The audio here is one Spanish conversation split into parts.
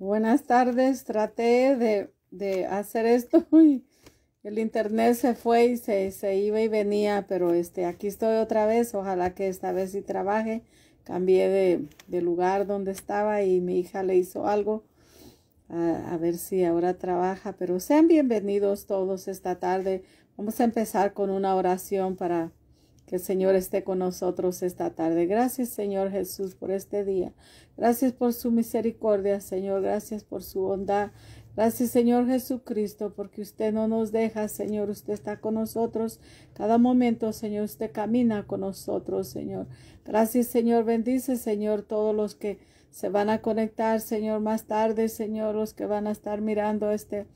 Buenas tardes, traté de, hacer esto y el internet se fue y se, iba y venía, pero este, aquí estoy otra vez, ojalá que esta vez sí trabaje. Cambié de, lugar donde estaba y mi hija le hizo algo. A, a, ver si ahora trabaja, pero sean bienvenidos todos esta tarde. Vamos a empezar con una oración para que el Señor esté con nosotros esta tarde. Gracias, Señor Jesús, por este día. Gracias por su misericordia, Señor. Gracias por su bondad. Gracias, Señor Jesucristo, porque usted no nos deja, Señor. Usted está con nosotros cada momento, Señor. Usted camina con nosotros, Señor. Gracias, Señor. Bendice, Señor, todos los que se van a conectar, Señor, más tarde, Señor, los que van a estar mirando este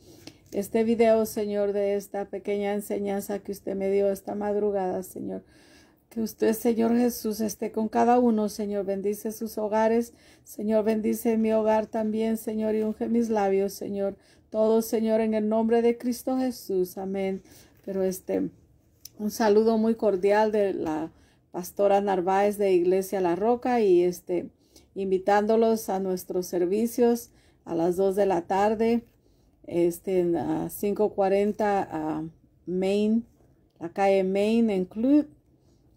este video, Señor, de esta pequeña enseñanza que usted me dio esta madrugada, Señor. Que usted, Señor Jesús, esté con cada uno, Señor. Bendice sus hogares, Señor. Bendice mi hogar también, Señor, y unge mis labios, Señor. Todo, Señor, en el nombre de Cristo Jesús. Amén. Pero este, un saludo muy cordial de la pastora Narváez de Iglesia La Roca y este, invitándolos a nuestros servicios a las dos de la tarde este, en 540 Main, la calle Main en Club,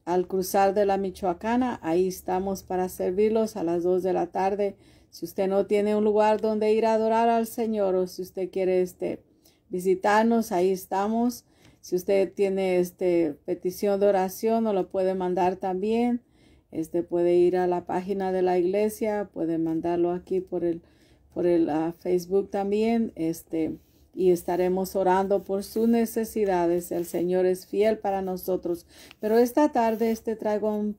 al cruzar de la Michoacana. Ahí estamos para servirlos a las 2 de la tarde. Si usted no tiene un lugar donde ir a adorar al Señor o si usted quiere este, visitarnos, ahí estamos. Si usted tiene este, petición de oración, nos lo puede mandar también. Este puede ir a la página de la iglesia, puede mandarlo aquí por el por el ah, Facebook también, este, y estaremos orando por sus necesidades. El Señor es fiel para nosotros. Pero esta tarde este traigo un,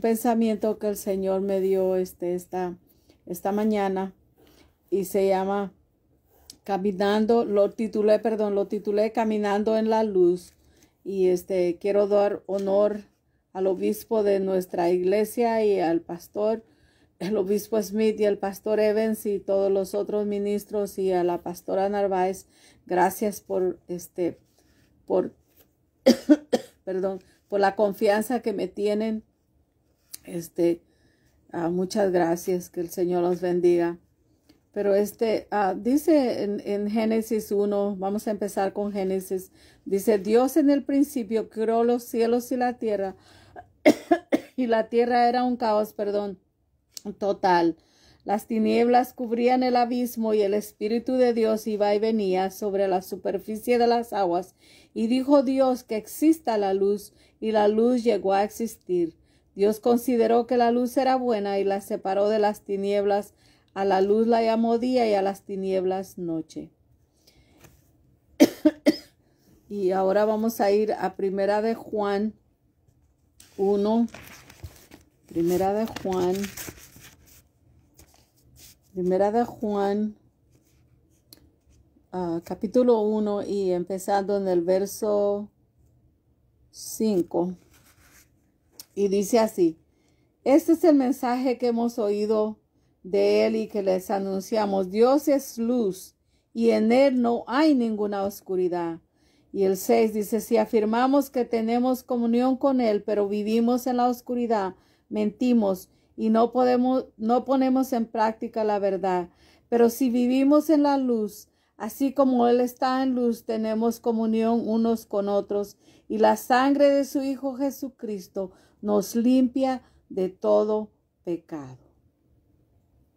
pensamiento que el Señor me dio este, esta, esta mañana y se llama Caminando, lo titulé, perdón, lo titulé Caminando en la Luz. Y este quiero dar honor al obispo de nuestra iglesia y al pastor el obispo Smith y el pastor Evans y todos los otros ministros y a la pastora Narváez, gracias por este, por, perdón, por la confianza que me tienen. Este, ah, muchas gracias, que el Señor los bendiga. Pero este, ah, dice en, en Génesis 1, vamos a empezar con Génesis, dice, Dios en el principio creó los cielos y la tierra, y la tierra era un caos, perdón total. Las tinieblas cubrían el abismo y el Espíritu de Dios iba y venía sobre la superficie de las aguas. Y dijo Dios que exista la luz, y la luz llegó a existir. Dios consideró que la luz era buena y la separó de las tinieblas. A la luz la llamó día y a las tinieblas noche. y ahora vamos a ir a Primera de Juan 1. Primera de Juan Primera de Juan, ah, capítulo 1 y empezando en el verso 5. Y dice así, este es el mensaje que hemos oído de él y que les anunciamos. Dios es luz y en él no hay ninguna oscuridad. Y el 6 dice, si afirmamos que tenemos comunión con él, pero vivimos en la oscuridad, mentimos y no, podemos, no ponemos en práctica la verdad. Pero si vivimos en la luz, así como Él está en luz, tenemos comunión unos con otros y la sangre de su Hijo Jesucristo nos limpia de todo pecado.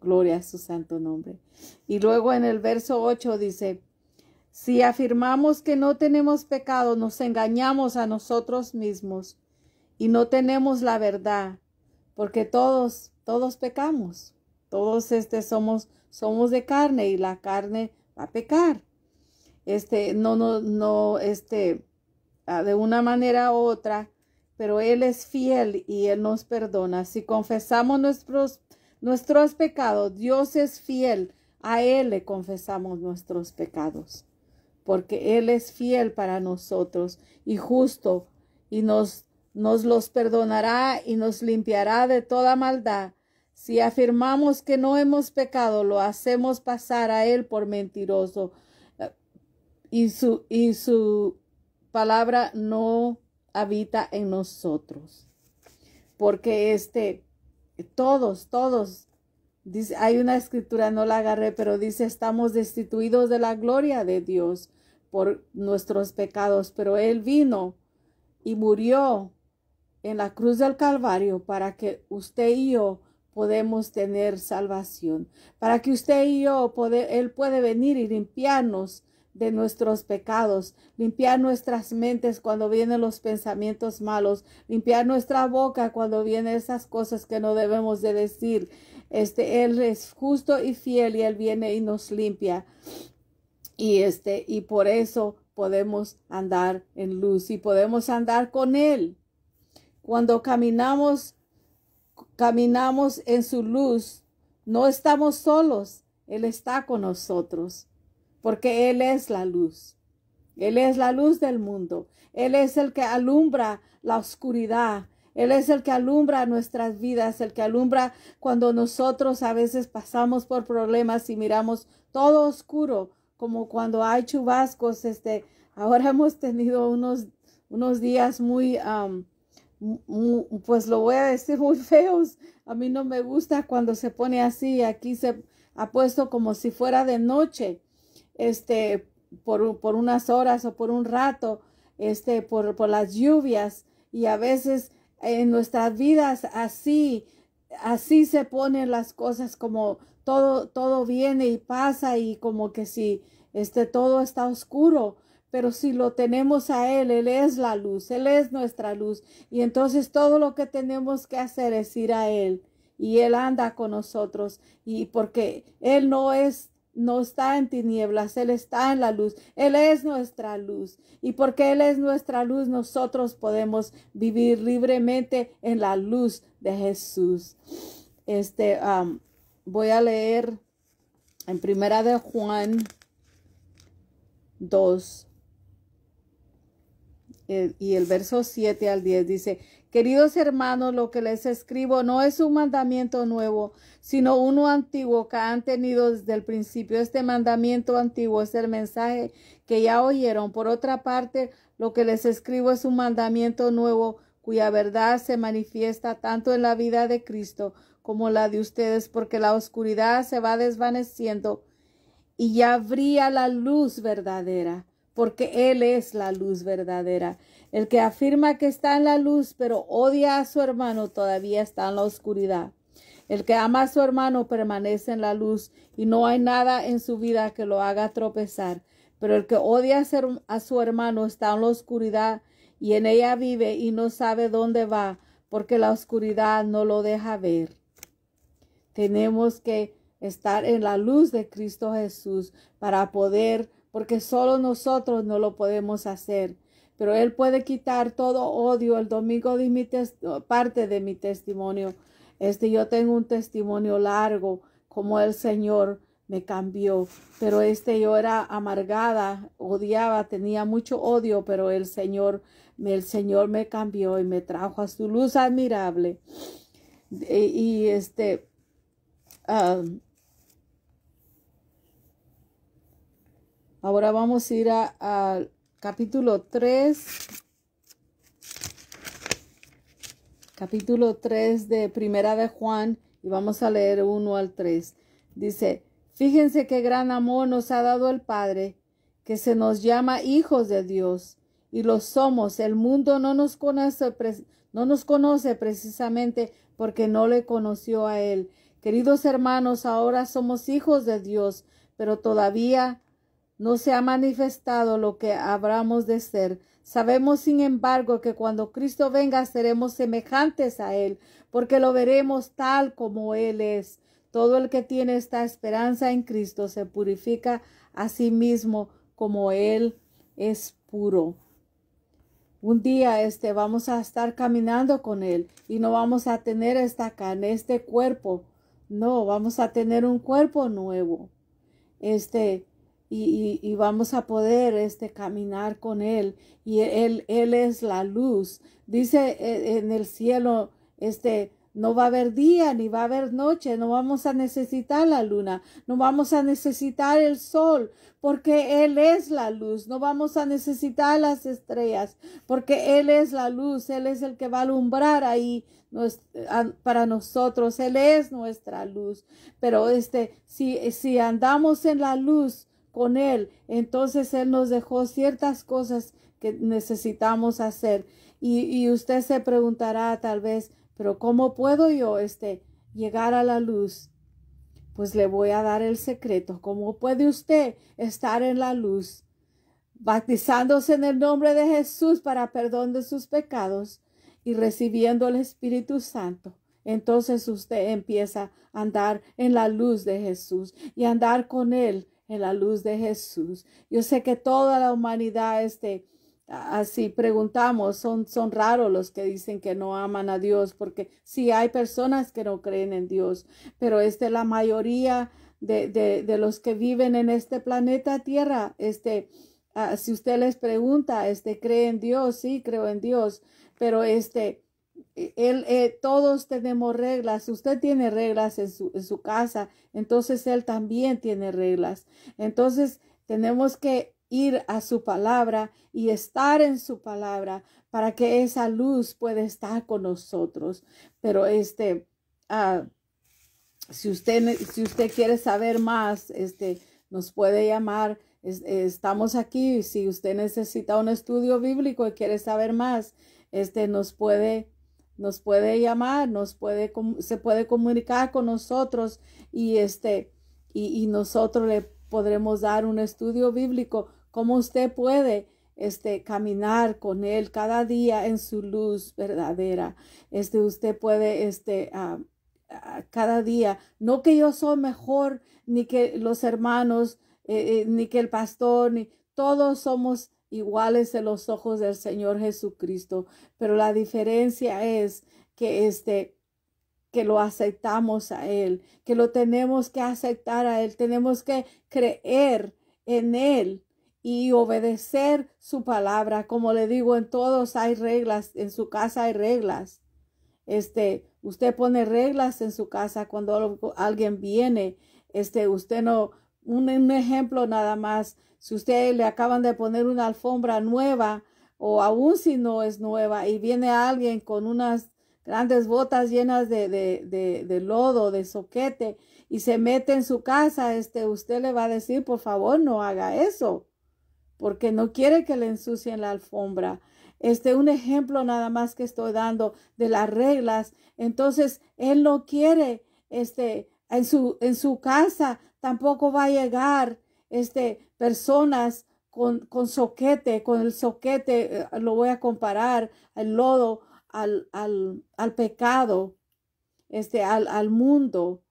Gloria a su santo nombre. Y luego en el verso 8 dice, si afirmamos que no tenemos pecado, nos engañamos a nosotros mismos y no tenemos la verdad porque todos, todos pecamos, todos este, somos, somos de carne y la carne va a pecar. Este, no, no, no, este, ah, de una manera u otra, pero Él es fiel y Él nos perdona. Si confesamos nuestros, nuestros pecados, Dios es fiel. A Él le confesamos nuestros pecados, porque Él es fiel para nosotros y justo y nos nos los perdonará y nos limpiará de toda maldad. Si afirmamos que no hemos pecado, lo hacemos pasar a Él por mentiroso y su, y su palabra no habita en nosotros. Porque este, todos, todos, dice, hay una escritura, no la agarré, pero dice, estamos destituidos de la gloria de Dios por nuestros pecados, pero Él vino y murió en la cruz del Calvario para que usted y yo podemos tener salvación, para que usted y yo, Él puede venir y limpiarnos de nuestros pecados, limpiar nuestras mentes cuando vienen los pensamientos malos, limpiar nuestra boca cuando vienen esas cosas que no debemos de decir. Este, Él es justo y fiel y Él viene y nos limpia. Y este, y por eso podemos andar en luz y podemos andar con Él. Cuando caminamos, caminamos en su luz, no estamos solos, Él está con nosotros, porque Él es la luz. Él es la luz del mundo. Él es el que alumbra la oscuridad. Él es el que alumbra nuestras vidas, el que alumbra cuando nosotros a veces pasamos por problemas y miramos todo oscuro, como cuando hay chubascos. Este, ahora hemos tenido unos, unos días muy um, pues lo voy a decir muy feos. A mí no me gusta cuando se pone así. Aquí se ha puesto como si fuera de noche, este, por, por unas horas o por un rato, este, por, por las lluvias. Y a veces en nuestras vidas así, así se ponen las cosas como todo, todo viene y pasa y como que si, este, todo está oscuro pero si lo tenemos a Él, Él es la luz, Él es nuestra luz. Y entonces todo lo que tenemos que hacer es ir a Él. Y Él anda con nosotros. Y porque Él no es no está en tinieblas, Él está en la luz, Él es nuestra luz. Y porque Él es nuestra luz, nosotros podemos vivir libremente en la luz de Jesús. Este, voy a leer en primera de Juan 2, eh, y el verso 7 al 10 dice, queridos hermanos, lo que les escribo no es un mandamiento nuevo, sino uno antiguo que han tenido desde el principio. Este mandamiento antiguo es el mensaje que ya oyeron. Por otra parte, lo que les escribo es un mandamiento nuevo cuya verdad se manifiesta tanto en la vida de Cristo como la de ustedes, porque la oscuridad se va desvaneciendo y ya brilla la luz verdadera porque Él es la luz verdadera. El que afirma que está en la luz, pero odia a su hermano, todavía está en la oscuridad. El que ama a su hermano permanece en la luz y no hay nada en su vida que lo haga tropezar. Pero el que odia a su hermano está en la oscuridad y en ella vive y no sabe dónde va, porque la oscuridad no lo deja ver. Tenemos que estar en la luz de Cristo Jesús para poder porque solo nosotros no lo podemos hacer. Pero Él puede quitar todo odio. El domingo di parte de mi testimonio. Este, yo tengo un testimonio largo, como el Señor me cambió. Pero este, yo era amargada, odiaba, tenía mucho odio, pero el Señor, el Señor me cambió y me trajo a su luz admirable. Y, este, ah, Ahora vamos a ir al capítulo 3. Capítulo 3 de Primera de Juan y vamos a leer 1 al 3. Dice, fíjense qué gran amor nos ha dado el Padre, que se nos llama hijos de Dios y lo somos. El mundo no nos conoce, no nos conoce precisamente porque no le conoció a Él. Queridos hermanos, ahora somos hijos de Dios, pero todavía no se ha manifestado lo que habramos de ser. Sabemos, sin embargo, que cuando Cristo venga seremos semejantes a Él, porque lo veremos tal como Él es. Todo el que tiene esta esperanza en Cristo se purifica a sí mismo como Él es puro. Un día este vamos a estar caminando con Él y no vamos a tener esta carne, este cuerpo. No, vamos a tener un cuerpo nuevo. Este, y, vamos a poder este, caminar con Él. Y él, él es la luz. Dice eh, en el cielo, este, no va a haber día ni va a haber noche, no vamos a necesitar la luna, no vamos a necesitar el sol, porque Él es la luz, no vamos a necesitar las estrellas, porque Él es la luz, Él es el que va a alumbrar ahí para nosotros, Él es nuestra luz. Pero este, si, si andamos en la luz, con Él. Entonces Él nos dejó ciertas cosas que necesitamos hacer. Y, usted se preguntará tal vez, pero ¿cómo puedo yo este, llegar a la luz? Pues le voy a dar el secreto. ¿Cómo puede usted estar en la luz? Bautizándose en el nombre de Jesús para perdón de sus pecados y recibiendo el Espíritu Santo entonces usted empieza a andar en la luz de Jesús y andar con Él en la luz de Jesús. Yo sé que toda la humanidad este así preguntamos, son son raros los que dicen que no aman a Dios porque sí hay personas que no creen en Dios, pero este la mayoría de, de, los que viven en este planeta Tierra, este si usted les pregunta, este cree en Dios, sí creo en Dios, pero este eh, él, eh, todos tenemos reglas. Usted tiene reglas en su, casa, entonces Él también tiene reglas. Entonces tenemos que ir a su palabra y estar en su palabra para que esa luz pueda estar con nosotros. Pero este, ah, si, usted, si usted quiere saber más, este, nos puede llamar. estamos aquí. Si usted necesita un estudio bíblico y quiere saber más, este, nos puede nos puede llamar, nos puede, se puede comunicar con nosotros y, este, y, nosotros le podremos dar un estudio bíblico, cómo usted puede este, caminar con Él cada día en su luz verdadera. Este, usted puede, este, ah, ah, cada día, no que yo soy mejor, ni que los hermanos, eh, eh, ni que el pastor, ni todos somos iguales en los ojos del Señor Jesucristo, pero la diferencia es que este que lo aceptamos a él, que lo tenemos que aceptar a él, tenemos que creer en él y obedecer su palabra. Como le digo, en todos hay reglas, en su casa hay reglas. Este, usted pone reglas en su casa cuando alguien viene, este, usted no un, ejemplo nada más, si usted le acaban de poner una alfombra nueva o aún si no es nueva y viene alguien con unas grandes botas llenas de, de, lodo, de soquete, y se mete en su casa, este, usted le va a decir, por favor, no haga eso, porque no quiere que le ensucien la alfombra. Este, un ejemplo nada más que estoy dando de las reglas. Entonces, él no quiere, este, en su, en su casa tampoco va a llegar este, personas con, soquete, con el soquete, eh, lo voy a comparar, el lodo al, al, pecado, este, al, mundo,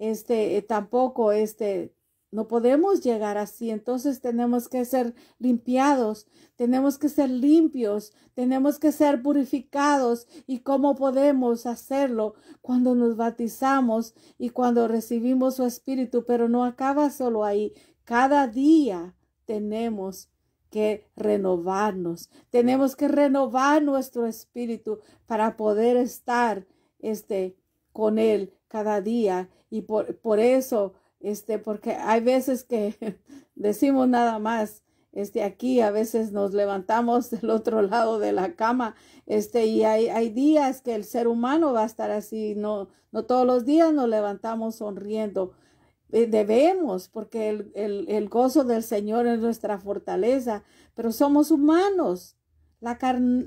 este, eh, tampoco, este, no podemos llegar así, entonces tenemos que ser limpiados, tenemos que ser limpios, tenemos que ser purificados. ¿Y cómo podemos hacerlo? Cuando nos bautizamos y cuando recibimos su Espíritu, pero no acaba solo ahí. Cada día tenemos que renovarnos, tenemos que renovar nuestro espíritu para poder estar este, con Él cada día. Y por, por eso este, porque hay veces que decimos nada más, este, aquí a veces nos levantamos del otro lado de la cama, este, y hay, días que el ser humano va a estar así, no, no todos los días nos levantamos sonriendo, eh, debemos, porque el, el, el, gozo del Señor es nuestra fortaleza, pero somos humanos la,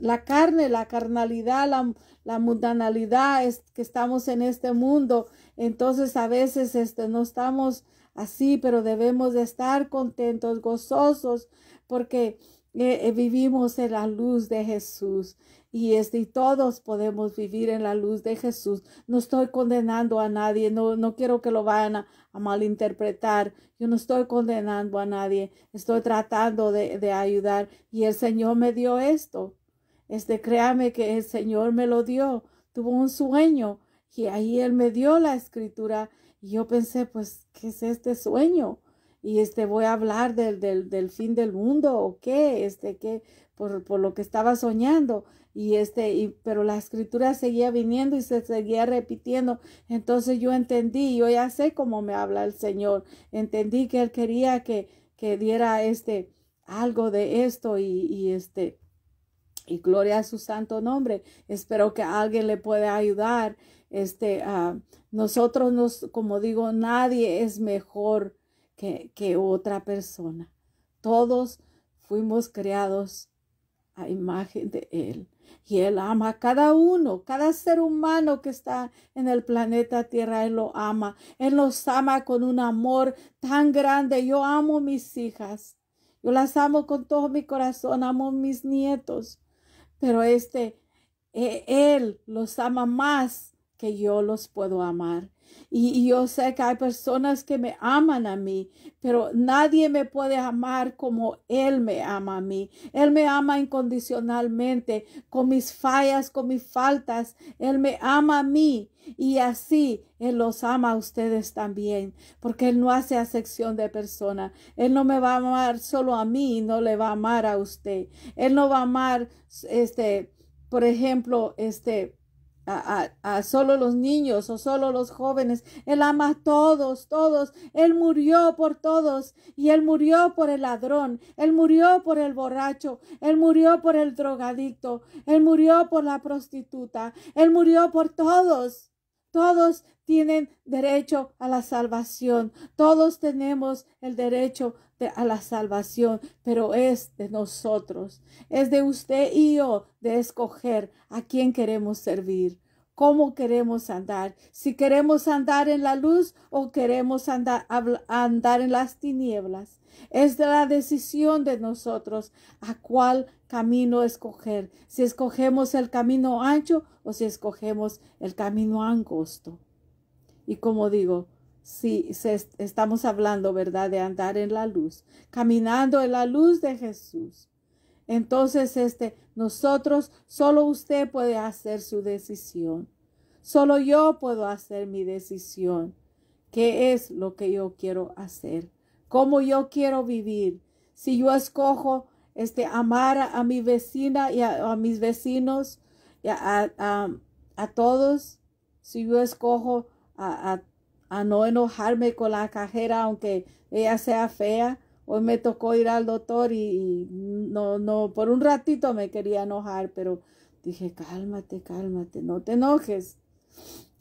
la carne, la carnalidad, la, la, mundanalidad es que estamos en este mundo. Entonces a veces este, no estamos así, pero debemos de estar contentos, gozosos, porque eh, eh, vivimos en la luz de Jesús y este todos podemos vivir en la luz de Jesús. No estoy condenando a nadie, no, no quiero que lo vayan a, malinterpretar. Yo no estoy condenando a nadie, estoy tratando de, de ayudar y el Señor me dio esto. Este, créame que el Señor me lo dio. Tuvo un sueño y ahí Él me dio la escritura y yo pensé, pues, ¿qué es este sueño? y este voy a hablar del, fin del mundo o qué, este, qué, por, lo que estaba soñando. Y este, pero la escritura seguía viniendo y se seguía repitiendo. Entonces yo entendí, yo ya sé cómo me habla el Señor. Entendí que Él quería que, que diera este algo de esto y, este y gloria a su santo nombre. Espero que alguien le pueda ayudar. Este, nosotros nos, como digo, nadie es mejor que, otra persona. Todos fuimos creados a imagen de Él. Y Él ama a cada uno, cada ser humano que está en el planeta Tierra, Él lo ama. Él los ama con un amor tan grande. Yo amo mis hijas. Yo las amo con todo mi corazón, amo mis nietos. Pero este, e, Él los ama más que yo los puedo amar. Y, yo sé que hay personas que me aman a mí, pero nadie me puede amar como Él me ama a mí. Él me ama incondicionalmente, con mis fallas, con mis faltas. Él me ama a mí y así Él los ama a ustedes también, porque Él no hace acepción de persona. Él no me va a amar solo a mí, no le va a amar a usted. Él no va a amar, este, por ejemplo, este, a, solo los niños o solo los jóvenes. Él ama a todos, todos. Él murió por todos y él murió por el ladrón, él murió por el borracho, él murió por el drogadicto, él murió por la prostituta, él murió por todos. Todos tienen derecho a la salvación. Todos tenemos el derecho a la salvación, pero es de nosotros. Es de usted y yo de escoger a quién queremos servir cómo queremos andar, si queremos andar en la luz o queremos andar en las tinieblas. Es la decisión de nosotros a cuál camino escoger, si escogemos el camino ancho o si escogemos el camino angosto. Y como digo, si estamos hablando, ¿verdad?, de andar en la luz, caminando en la luz de Jesús. Entonces, este, nosotros, solo usted puede hacer su decisión. Solo yo puedo hacer mi decisión. ¿Qué es lo que yo quiero hacer? cómo yo quiero vivir. Si yo escojo este, amar a, mi vecina y a, mis vecinos, y a, todos, si yo escojo a, no enojarme con la cajera aunque ella sea fea, hoy me tocó ir al doctor y, y no, no, por un ratito me quería enojar, pero dije, cálmate, cálmate, no te enojes.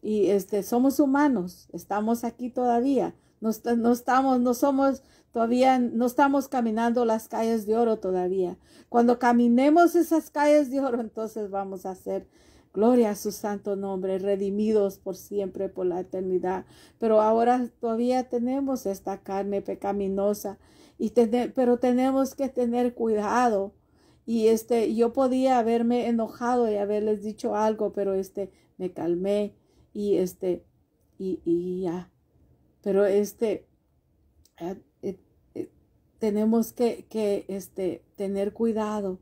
Y este, somos humanos, estamos aquí todavía. No, estamos, no somos todavía, no estamos caminando las calles de oro todavía. Cuando caminemos esas calles de oro, entonces vamos a hacer gloria a su santo nombre, redimidos por siempre, por la eternidad. Pero ahora todavía tenemos esta carne pecaminosa, y pero tenemos que tener cuidado. Y este, yo podía haberme enojado y haberles dicho algo, pero este, me calmé y este, y, y ya pero este, ah, eh, eh, tenemos que, este, tener cuidado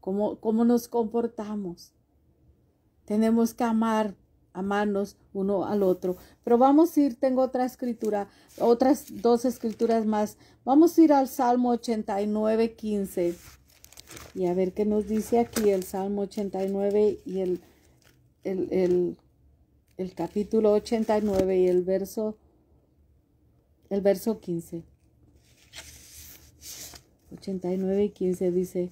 cómo, cómo nos comportamos. Tenemos que amar, amarnos uno al otro. Pero vamos a ir, tengo otra escritura, otras dos escrituras más. Vamos a ir al Salmo 89, 15. Y a ver qué nos dice aquí el Salmo 89 y el, el, el capítulo 89 y el verso el verso 15. 89 y 15 dice.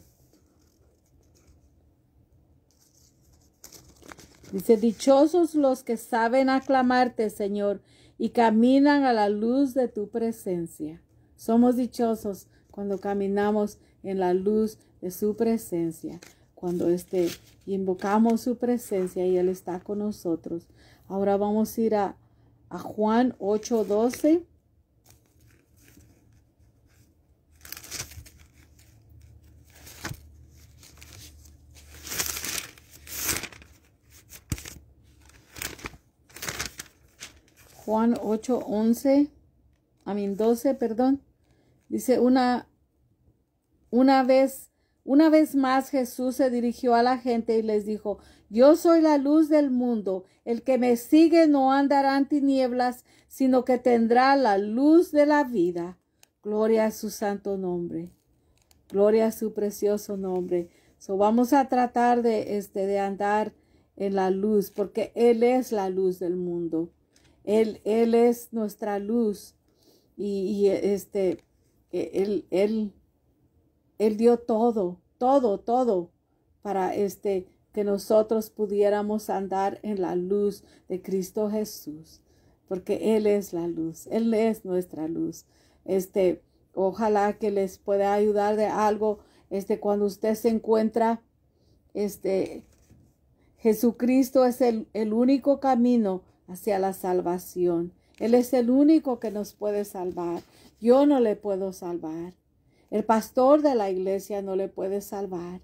Dice, dichosos los que saben aclamarte, Señor, y caminan a la luz de tu presencia. Somos dichosos cuando caminamos en la luz de su presencia, cuando este, invocamos su presencia y Él está con nosotros. Ahora vamos a ir a, a Juan 8:12. Juan 8, 11, 12, perdón. Dice, una, una vez una vez más Jesús se dirigió a la gente y les dijo, Yo soy la luz del mundo, el que me sigue no andará en tinieblas, sino que tendrá la luz de la vida. Gloria a su santo nombre, gloria a su precioso nombre. So, vamos a tratar de, este, de andar en la luz, porque Él es la luz del mundo. Él, es nuestra luz y, este, él, él, él dio todo, todo, todo para este, que nosotros pudiéramos andar en la luz de Cristo Jesús, porque Él es la luz, Él es nuestra luz. Este, ojalá que les pueda ayudar de algo, este, cuando usted se encuentra, este, Jesucristo es el, el único camino hacia la salvación. Él es el único que nos puede salvar. Yo no le puedo salvar. El pastor de la iglesia no le puede salvar.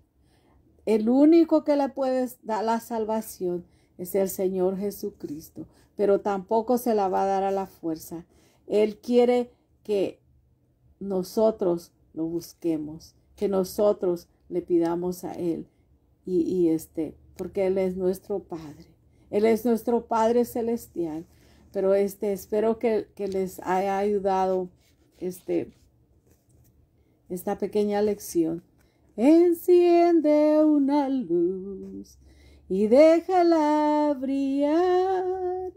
El único que le puede dar la salvación es el Señor Jesucristo, pero tampoco se la va a dar a la fuerza. Él quiere que nosotros lo busquemos, que nosotros le pidamos a Él y, y este, porque Él es nuestro Padre. Él es nuestro Padre Celestial. Pero este, espero que, les haya ayudado este, esta pequeña lección. Enciende una luz y déjala brillar.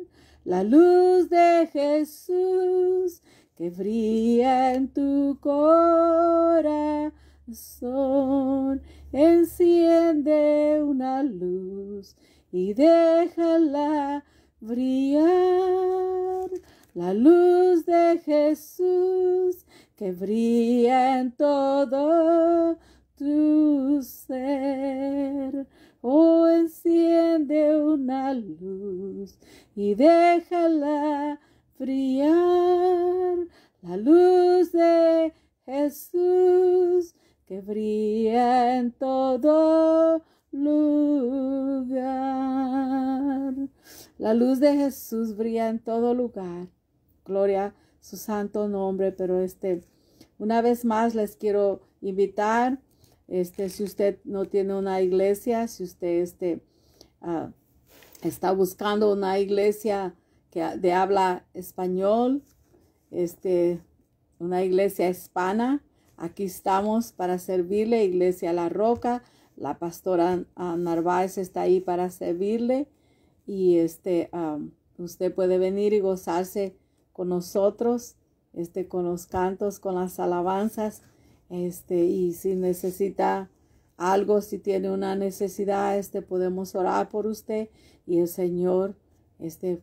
La luz de Jesús que brilla en tu corazón. Enciende una luz y déjala brillar la luz de Jesús que brilla en todo tu ser. Oh, enciende una luz y déjala brillar la luz de Jesús que brilla en todo lugar. La luz de Jesús brilla en todo lugar. Gloria a su santo nombre, pero este, una vez más les quiero invitar, este, si usted no tiene una iglesia, si usted este, ah, está buscando una iglesia que, de habla español, este, una iglesia hispana, aquí estamos para servirle, Iglesia La Roca la pastora Narváez está ahí para servirle y este, usted puede venir y gozarse con nosotros, este, con los cantos, con las alabanzas, este, y si necesita algo, si tiene una necesidad, este, podemos orar por usted y el Señor, este,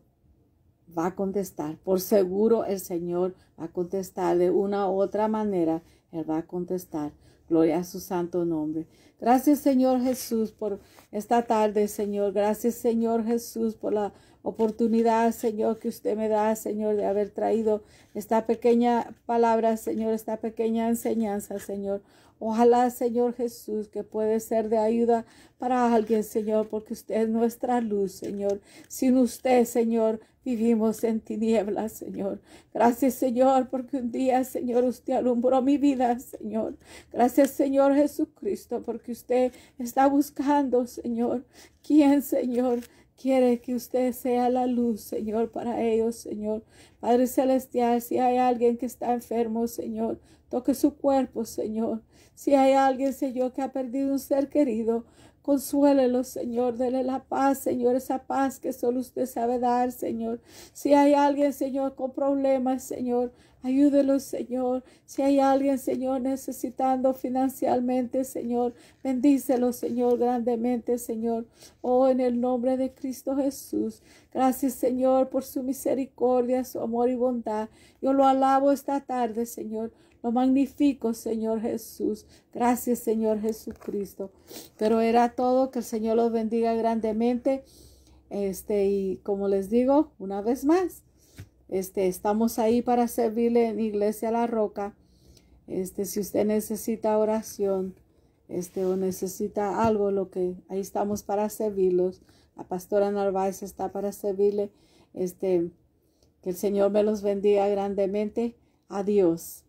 va a contestar. Por seguro el Señor va a contestar de una u otra manera. Él va a contestar. Gloria a su santo nombre. Gracias Señor Jesús por esta tarde, Señor. Gracias Señor Jesús por la oportunidad, Señor, que usted me da, Señor, de haber traído esta pequeña palabra, Señor, esta pequeña enseñanza, Señor. Ojalá, Señor Jesús, que puede ser de ayuda para alguien, Señor, porque usted es nuestra luz, Señor. Sin usted, Señor, vivimos en tinieblas, Señor. Gracias, Señor, porque un día, Señor, usted alumbró mi vida, Señor. Gracias, Señor Jesucristo, porque que usted está buscando, Señor. ¿Quién, Señor? Quiere que usted sea la luz, Señor, para ellos, Señor. Padre Celestial, si hay alguien que está enfermo, Señor, toque su cuerpo, Señor. Si hay alguien, Señor, que ha perdido un ser querido, Consuélelo, Señor. Dele la paz, Señor. Esa paz que solo usted sabe dar, Señor. Si hay alguien, Señor, con problemas, Señor, ayúdelo Señor. Si hay alguien, Señor, necesitando financialmente, Señor, bendícelo, Señor, grandemente, Señor. Oh, en el nombre de Cristo Jesús. Gracias, Señor, por su misericordia, su amor y bondad. Yo lo alabo esta tarde, Señor. Lo magnifico, Señor Jesús. Gracias, Señor Jesucristo. Pero era todo. Que el Señor los bendiga grandemente. Este, y como les digo, una vez más, este, estamos ahí para servirle en Iglesia La Roca. Este, si usted necesita oración, este, o necesita algo, lo que ahí estamos para servirlos. La pastora Narváez está para servirle. Este, que el Señor me los bendiga grandemente. Adiós.